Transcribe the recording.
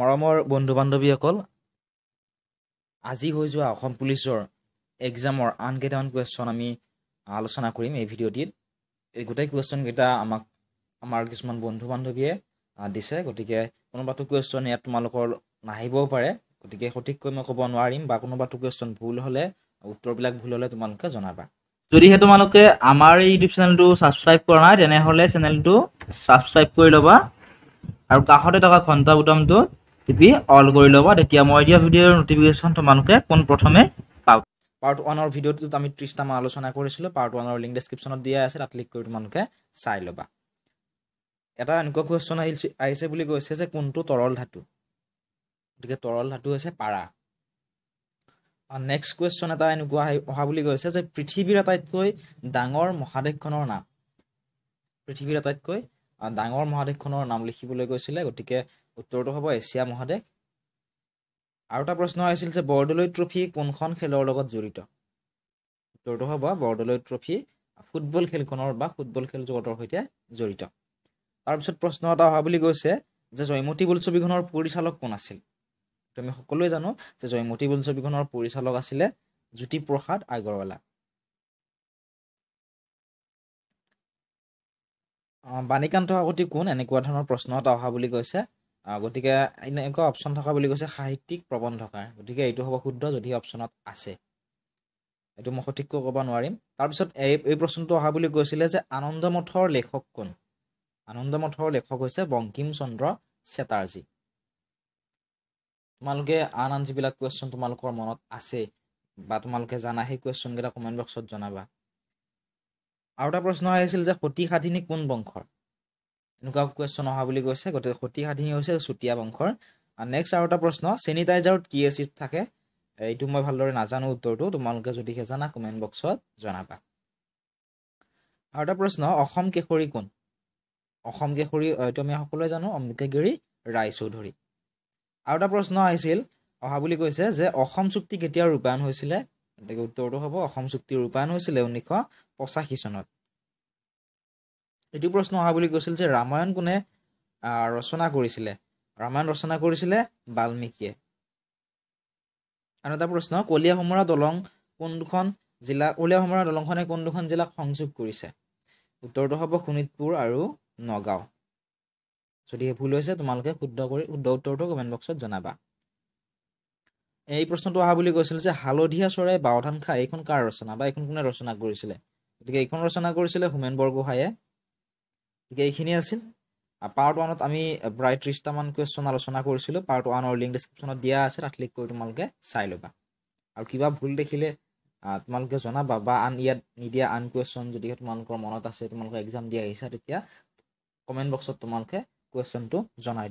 মৰমৰ বন্ধু বান্ধৱীসকল আজি হৈ যোৱা অসম পুলিচৰ এক্সামৰ আন কেইটামান কুৱেশ্যন আমি আলোচনা কৰিম এই ভিডিঅ'টিত এই গোটেই কুৱেশ্যনকেইটা আমাক আমাৰ কিছুমান বন্ধু বান্ধৱীয়ে দিছে গতিকে কোনোবাটো কুৱেশ্যন ইয়াত তোমালোকৰ নাহিবও পাৰে গতিকে সঠিককৈ মই ক'ব নোৱাৰিম বা কোনোবাটো কুৱেশ্যন ভুল হ'লে উত্তৰবিলাক ভুল হ'লে তোমালোকে জনাবা যদিহে তোমালোকে আমাৰ ইউটিউব চেনেলটো ছাবস্ক্ৰাইব কৰা নাই তেনেহ'লে চেনেলটো ছাবস্ক্ৰাইব কৰি ল'বা আৰু কাষতে থকা ঘণ্টা বুটামটোত টিপি অল কৰি লবা তেতিয়া মই দিয়া ভিডিঅ'ৰ নটিফিকেশ্যন তোমালোকে পোন প্ৰথমে পাব পাৰ্ট ওৱানৰ ভিডিঅ'টোত আমি ত্ৰিছটামান আলোচনা কৰিছিলোঁ পাৰ্ট ওৱানৰ লিংক ডিছক্ৰিপশ্যনত দিয়া আছে তাত ক্লিক কৰি তোমালোকে চাই ল'বা এটা এনেকুৱা কুৱেশ্যন আহিছে আহিছে বুলি কৈছে যে কোনটো তৰল ধাতু গতিকে তৰল ধাতু হৈছে পাৰা নেক্সট কুৱেশ্যন এটা এনেকুৱা আহি অহা বুলি কৈছে যে পৃথিৱীৰ আটাইতকৈ ডাঙৰ মহাদেশখনৰ নাম পৃথিৱীৰ আটাইতকৈ ডাঙৰ মহাদেশখনৰ নাম লিখিবলৈ গৈছিলে গতিকে উত্তৰটো হ'ব এছিয়া মহাদেশ আৰু এটা প্ৰশ্ন আহিছিল যে বৰদলৈ ট্ৰফি কোনখন খেলৰ লগত জড়িত উত্তৰটো হ'ব বৰদলৈ ট্ৰফি ফুটবল খেলখনৰ বা ফুটবল খেল জগতৰ সৈতে জড়িত তাৰপিছত প্ৰশ্ন এটা অহা বুলি কৈছে যে জয়মতী বোলছবিখনৰ পৰিচালক কোন আছিল আমি সকলোৱে জানো যে জয়মতী বোলছবিখনৰ পৰিচালক আছিলে জ্যোতিপ্ৰসাদ আগৰৱালা বাণীকান্ত কাকতি কোন এনেকুৱা ধৰণৰ প্ৰশ্ন এটা অহা বুলি কৈছে গতিকে এনেকুৱা অপশ্যন থকা বুলি কৈছে সাহিত্যিক প্ৰবন্ধকাৰ গতিকে এইটো হ'ব শুদ্ধ যদি অপশ্যনত আছে এইটো মই সঠিককৈ ক'ব নোৱাৰিম তাৰপিছত এই এই প্ৰশ্নটো অহা বুলি কৈছিলে যে আনন্দ মঠৰ লেখক কোন আনন্দ মঠৰ লেখক হৈছে বংকিম চন্দ্ৰ চেটাৰ্জী তোমালোকে আন আন যিবিলাক কুৱেশ্যন তোমালোকৰ মনত আছে বা তোমালোকে জানা সেই কুৱেশ্যনকেইটা কমেণ্ট বক্সত জনাবা আৰু এটা প্ৰশ্ন আহিছিল যে সতী সাধিনী কোন বংশৰ এনেকুৱা কুৱেশ্যন অহা বুলি কৈছে গতিকে সাধিনী হৈছে চুতীয়া বংশৰ আৰু নেক্সট আৰু এটা প্ৰশ্ন চেনিটাইজাৰত কি এচিড থাকে এইটো মই ভালদৰে নাজানো উত্তৰটো তোমালোকে যদিহে জানা কমেণ্ট বক্সত জনাবা আৰু এটা প্ৰশ্ন অসম কেশৰী কোন অসম কেশৰী এইটো আমি সকলোৱে জানো অম্বিকাগিৰি ৰায়চৌধুৰী আৰু এটা প্ৰশ্ন আহিছিল অহা বুলি কৈছে যে অসম চুক্তি কেতিয়া ৰূপায়ণ হৈছিলে গতিকে উত্তৰটো হ'ব অসম চুক্তি ৰূপায়ণ হৈছিলে ঊনৈছশ পঁচাশী চনত এইটো প্ৰশ্ন অহা বুলি কৈছিল যে ৰামায়ণ কোনে ৰচনা কৰিছিলে ৰামায়ণ ৰচনা কৰিছিলে বাল্মীকিয়ে আৰু এটা প্ৰশ্ন কলীয়া সমৰা দলং কোন দুখন জিলা কলীয়া সমৰা দলংখনে কোন দুখন জিলাক সংযোগ কৰিছে উত্তৰটো হ'ব শোণিতপুৰ আৰু নগাঁও যদিহে ভুল হৈছে তোমালোকে শুদ্ধ কৰি শুদ্ধ উত্তৰটো কমেণ্ট বক্সত জনাবা এই প্ৰশ্নটো অহা বুলি কৈছিল যে হালধীয়া চৰাই বাওধান খা এইখন কাৰ ৰচনা বা এইখন কোনে ৰচনা কৰিছিলে গতিকে এইখন ৰচনা কৰিছিলে হোমেন বৰগোহাঁয়ে গতিকে এইখিনি আছিল পাৰ্ট ওৱানত আমি প্ৰায় ত্ৰিছটামান কুৱেশ্যন আলোচনা কৰিছিলোঁ পাৰ্ট ওৱানৰ লিংক ডিছক্ৰিপশ্যনত দিয়া আছে তাত ক্লিক কৰি তোমালোকে চাই ল'বা আৰু কিবা ভুল দেখিলে তোমালোকে জনাবা বা আন ইয়াত নিদিয়া আন কুৱেশ্যন যদিহে তোমালোকৰ মনত আছে তোমালোকে এক্সাম দিয়া আহিছা তেতিয়া কমেণ্ট বক্সত তোমালোকে কুৱেশ্যনটো জনাই দিব